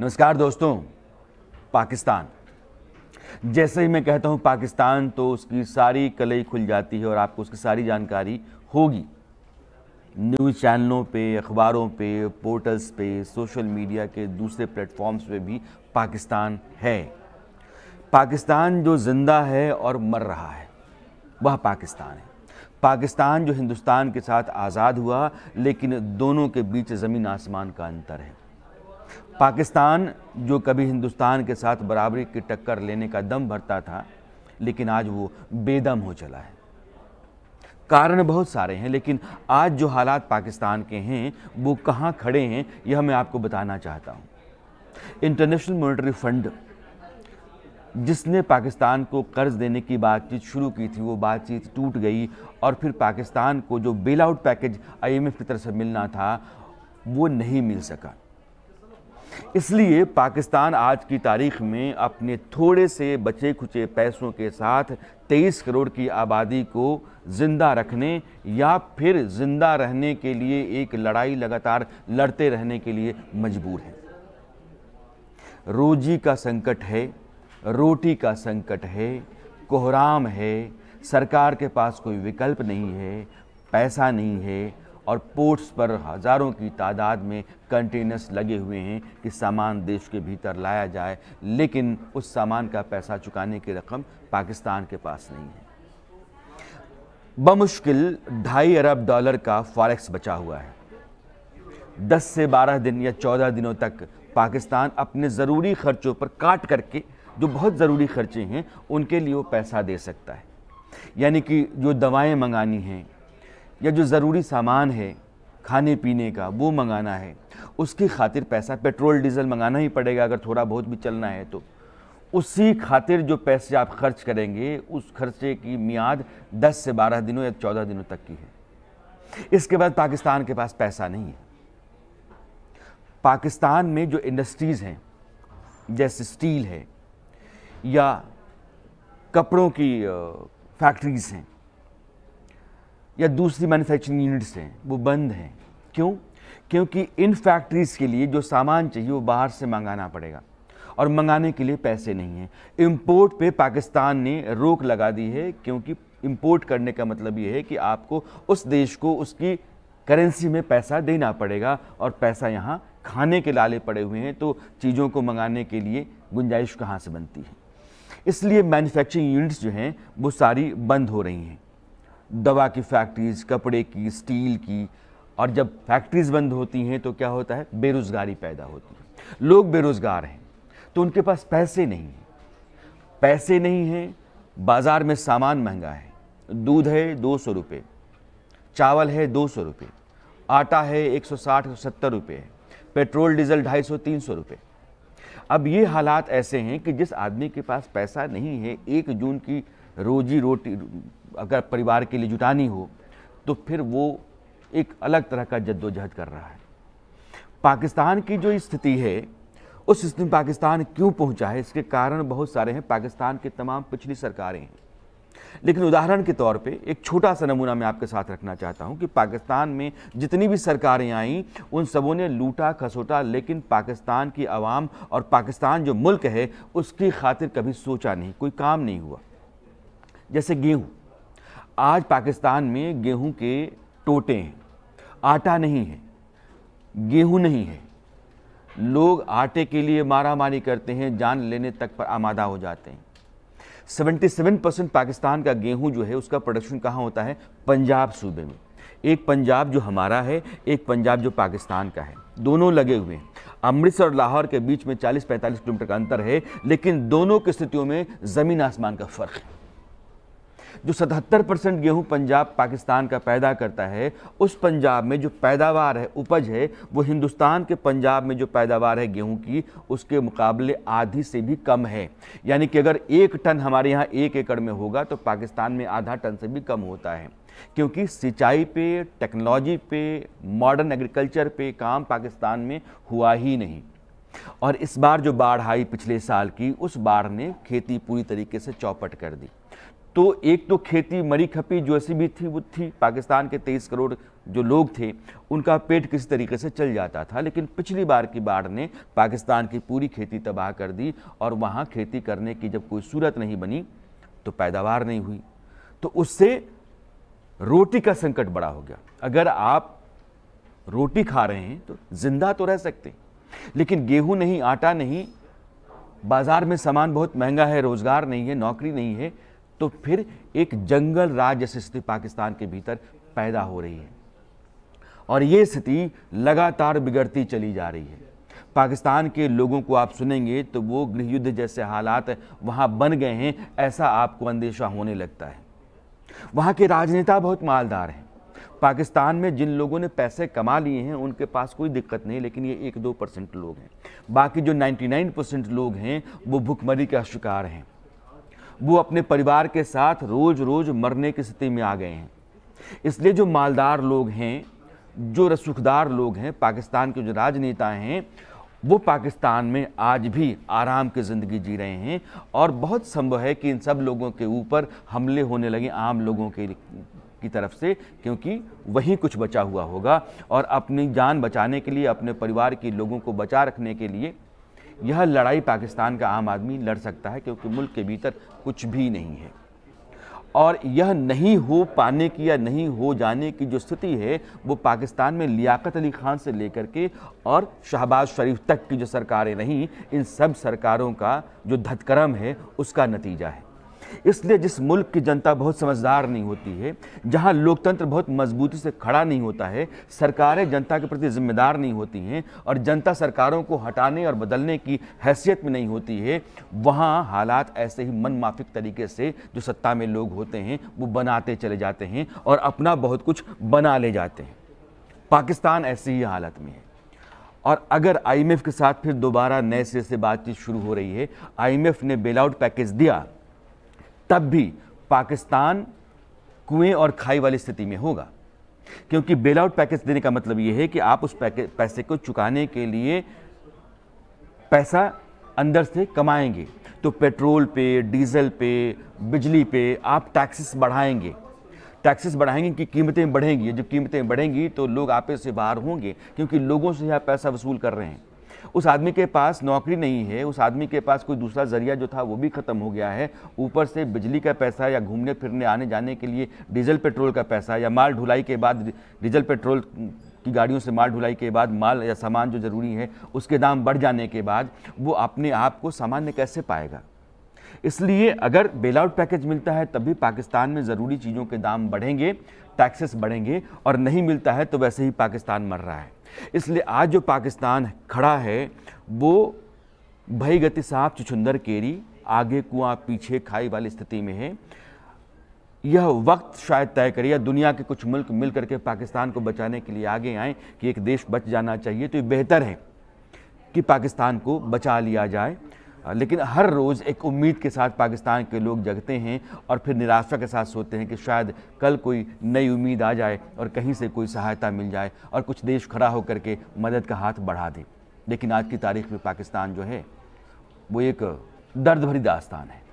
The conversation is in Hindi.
नमस्कार दोस्तों पाकिस्तान जैसे ही मैं कहता हूँ पाकिस्तान तो उसकी सारी कलई खुल जाती है और आपको उसकी सारी जानकारी होगी न्यूज़ चैनलों पे अखबारों पे पोर्टल्स पे सोशल मीडिया के दूसरे प्लेटफॉर्म्स पे भी पाकिस्तान है पाकिस्तान जो ज़िंदा है और मर रहा है वह पाकिस्तान है पाकिस्तान जो हिंदुस्तान के साथ आज़ाद हुआ लेकिन दोनों के बीच ज़मीन आसमान का अंतर है पाकिस्तान जो कभी हिंदुस्तान के साथ बराबरी की टक्कर लेने का दम भरता था लेकिन आज वो बेदम हो चला है कारण बहुत सारे हैं लेकिन आज जो हालात पाकिस्तान के हैं वो कहाँ खड़े हैं यह मैं आपको बताना चाहता हूँ इंटरनेशनल मॉनेटरी फंड जिसने पाकिस्तान को कर्ज देने की बातचीत शुरू की थी वो बातचीत टूट गई और फिर पाकिस्तान को जो बेल आउट पैकेज एफ की तरफ से मिलना था वो नहीं मिल सका इसलिए पाकिस्तान आज की तारीख में अपने थोड़े से बचे खुचे पैसों के साथ 23 करोड़ की आबादी को ज़िंदा रखने या फिर ज़िंदा रहने के लिए एक लड़ाई लगातार लड़ते रहने के लिए मजबूर है रोजी का संकट है रोटी का संकट है कोहराम है सरकार के पास कोई विकल्प नहीं है पैसा नहीं है और पोर्ट्स पर हज़ारों की तादाद में कंटेनर्स लगे हुए हैं कि सामान देश के भीतर लाया जाए लेकिन उस सामान का पैसा चुकाने की रकम पाकिस्तान के पास नहीं है बमुश्किल ढाई अरब डॉलर का फॉरेक्स बचा हुआ है दस से बारह दिन या चौदह दिनों तक पाकिस्तान अपने ज़रूरी खर्चों पर काट करके जो बहुत ज़रूरी खर्चे हैं उनके लिए वो पैसा दे सकता है यानी कि जो दवाएं मंगानी हैं या जो ज़रूरी सामान है खाने पीने का वो मंगाना है उसकी खातिर पैसा पेट्रोल डीजल मंगाना ही पड़ेगा अगर थोड़ा बहुत भी चलना है तो उसी खातिर जो पैसे आप खर्च करेंगे उस खर्चे की मियाद 10 से 12 दिनों या 14 दिनों तक की है इसके बाद पाकिस्तान के पास पैसा नहीं है पाकिस्तान में जो इंडस्ट्रीज़ हैं जैसे स्टील है या कपड़ों की फैक्ट्रीज़ हैं या दूसरी मैन्युफैक्चरिंग यूनिट्स हैं वो बंद हैं क्यों क्योंकि इन फैक्ट्रीज़ के लिए जो सामान चाहिए वो बाहर से मंगाना पड़ेगा और मंगाने के लिए पैसे नहीं हैं इम्पोर्ट पे पाकिस्तान ने रोक लगा दी है क्योंकि इम्पोर्ट करने का मतलब ये है कि आपको उस देश को उसकी करेंसी में पैसा देना पड़ेगा और पैसा यहाँ खाने के लाले पड़े हुए हैं तो चीज़ों को मंगाने के लिए गुंजाइश कहाँ से बनती है इसलिए मैन्युफैक्चरिंग यूनिट्स जो हैं वो सारी बंद हो रही हैं दवा की फैक्ट्रीज़ कपड़े की स्टील की और जब फैक्ट्रीज़ बंद होती हैं तो क्या होता है बेरोज़गारी पैदा होती है लोग बेरोज़गार हैं तो उनके पास पैसे नहीं हैं पैसे नहीं हैं बाज़ार में सामान महंगा है दूध है दो सौ रुपये चावल है दो सौ रुपये आटा है एक सौ साठ सौ सत्तर रुपये पेट्रोल डीजल ढाई सौ तीन सौ रुपये अब ये हालात ऐसे हैं कि जिस आदमी के पास पैसा नहीं है एक जून की रोजी रोटी अगर परिवार के लिए जुटानी हो तो फिर वो एक अलग तरह का जद्दोजहद कर रहा है पाकिस्तान की जो स्थिति है उस स्थिति में पाकिस्तान क्यों पहुंचा है इसके कारण बहुत सारे हैं पाकिस्तान की तमाम पिछली सरकारें हैं लेकिन उदाहरण के तौर पे एक छोटा सा नमूना मैं आपके साथ रखना चाहता हूं कि पाकिस्तान में जितनी भी सरकारें आईं उन सबों ने लूटा खसोटा लेकिन पाकिस्तान की आवाम और पाकिस्तान जो मुल्क है उसकी खातिर कभी सोचा नहीं कोई काम नहीं हुआ जैसे गेहूँ आज पाकिस्तान में गेहूँ के टोटे हैं आटा नहीं है गेहूँ नहीं है लोग आटे के लिए मारा मारी करते हैं जान लेने तक पर आमादा हो जाते हैं 77 परसेंट पाकिस्तान का गेहूं जो है उसका प्रोडक्शन कहाँ होता है पंजाब सूबे में एक पंजाब जो हमारा है एक पंजाब जो पाकिस्तान का है दोनों लगे हुए हैं अमृतसर और लाहौर के बीच में 40-45 किलोमीटर का अंतर है लेकिन दोनों की स्थितियों में ज़मीन आसमान का फ़र्क है जो 77 परसेंट गेहूँ पंजाब पाकिस्तान का पैदा करता है उस पंजाब में जो पैदावार है उपज है वो हिंदुस्तान के पंजाब में जो पैदावार है गेहूँ की उसके मुकाबले आधी से भी कम है यानी कि अगर एक टन हमारे यहाँ एक एकड़ में होगा तो पाकिस्तान में आधा टन से भी कम होता है क्योंकि सिंचाई पे टेक्नोलॉजी पे मॉडर्न एग्रीकल्चर पे काम पाकिस्तान में हुआ ही नहीं और इस बार जो बाढ़ आई पिछले साल की उस बाढ़ ने खेती पूरी तरीके से चौपट कर दी तो एक तो खेती मरी खपी जो ऐसी भी थी वो थी पाकिस्तान के तेईस करोड़ जो लोग थे उनका पेट किसी तरीके से चल जाता था लेकिन पिछली बार की बाढ़ ने पाकिस्तान की पूरी खेती तबाह कर दी और वहाँ खेती करने की जब कोई सूरत नहीं बनी तो पैदावार नहीं हुई तो उससे रोटी का संकट बड़ा हो गया अगर आप रोटी खा रहे हैं तो जिंदा तो रह सकते हैं लेकिन गेहूं नहीं आटा नहीं बाजार में सामान बहुत महंगा है रोजगार नहीं है नौकरी नहीं है तो फिर एक जंगल राज जैसी स्थिति पाकिस्तान के भीतर पैदा हो रही है और ये स्थिति लगातार बिगड़ती चली जा रही है पाकिस्तान के लोगों को आप सुनेंगे तो वो गृह युद्ध जैसे हालात वहाँ बन गए हैं ऐसा आपको अंदेशा होने लगता है वहाँ के राजनेता बहुत मालदार हैं पाकिस्तान में जिन लोगों ने पैसे कमा लिए हैं उनके पास कोई दिक्कत नहीं लेकिन ये एक दो परसेंट लोग हैं बाकी जो 99 परसेंट लोग हैं वो भुखमरी का शिकार हैं वो अपने परिवार के साथ रोज़ रोज़ मरने की स्थिति में आ गए हैं इसलिए जो मालदार लोग हैं जो रसुखदार लोग हैं पाकिस्तान के जो राजनेता हैं वो पाकिस्तान में आज भी आराम की ज़िंदगी जी रहे हैं और बहुत संभव है कि इन सब लोगों के ऊपर हमले होने लगे आम लोगों के की तरफ से क्योंकि वही कुछ बचा हुआ होगा और अपनी जान बचाने के लिए अपने परिवार के लोगों को बचा रखने के लिए यह लड़ाई पाकिस्तान का आम आदमी लड़ सकता है क्योंकि मुल्क के भीतर कुछ भी नहीं है और यह नहीं हो पाने की या नहीं हो जाने की जो स्थिति है वो पाकिस्तान में लियाकत अली खान से लेकर के और शहबाज शरीफ तक की जो सरकारें रहीं इन सब सरकारों का जो धतकरम है उसका नतीजा है इसलिए जिस मुल्क की जनता बहुत समझदार नहीं होती है जहाँ लोकतंत्र बहुत मजबूती से खड़ा नहीं होता है सरकारें जनता के प्रति जिम्मेदार नहीं होती हैं और जनता सरकारों को हटाने और बदलने की हैसियत में नहीं होती है वहाँ हालात ऐसे ही मनमाफिक तरीके से जो सत्ता में लोग होते हैं वो बनाते चले जाते हैं और अपना बहुत कुछ बना ले जाते हैं पाकिस्तान ऐसी ही हालत में है और अगर आईएमएफ के साथ फिर दोबारा नए सिरे से बातचीत शुरू हो रही है आईएमएफ ने बेल आउट पैकेज दिया तब भी पाकिस्तान कुएं और खाई वाली स्थिति में होगा क्योंकि बेलआउट पैकेज देने का मतलब यह है कि आप उस पैसे को चुकाने के लिए पैसा अंदर से कमाएंगे तो पेट्रोल पे डीजल पे बिजली पे आप टैक्सेस बढ़ाएंगे टैक्सेस बढ़ाएंगे कि कीमतें बढ़ेंगी जब कीमतें बढ़ेंगी तो लोग आपे से बाहर होंगे क्योंकि लोगों से यह पैसा वसूल कर रहे हैं उस आदमी के पास नौकरी नहीं है उस आदमी के पास कोई दूसरा जरिया जो था वो भी ख़त्म हो गया है ऊपर से बिजली का पैसा या घूमने फिरने आने जाने के लिए डीजल पेट्रोल का पैसा या माल ढुलाई के बाद डीजल पेट्रोल की गाड़ियों से माल ढुलाई के बाद माल या सामान जो ज़रूरी है उसके दाम बढ़ जाने के बाद वो अपने आप को सामान्य कैसे पाएगा इसलिए अगर बेलआउट पैकेज मिलता है तभी पाकिस्तान में ज़रूरी चीज़ों के दाम बढ़ेंगे टैक्सेस बढ़ेंगे और नहीं मिलता है तो वैसे ही पाकिस्तान मर रहा है इसलिए आज जो पाकिस्तान खड़ा है वो भई गति साफ चुछुंदर केरी आगे कुआं पीछे खाई वाली स्थिति में है यह वक्त शायद तय करे या दुनिया के कुछ मुल्क मिल करके पाकिस्तान को बचाने के लिए आगे आए कि एक देश बच जाना चाहिए तो ये बेहतर है कि पाकिस्तान को बचा लिया जाए लेकिन हर रोज़ एक उम्मीद के साथ पाकिस्तान के लोग जगते हैं और फिर निराशा के साथ सोते हैं कि शायद कल कोई नई उम्मीद आ जाए और कहीं से कोई सहायता मिल जाए और कुछ देश खड़ा होकर के मदद का हाथ बढ़ा दे लेकिन आज की तारीख में पाकिस्तान जो है वो एक दर्द भरी दास्तान है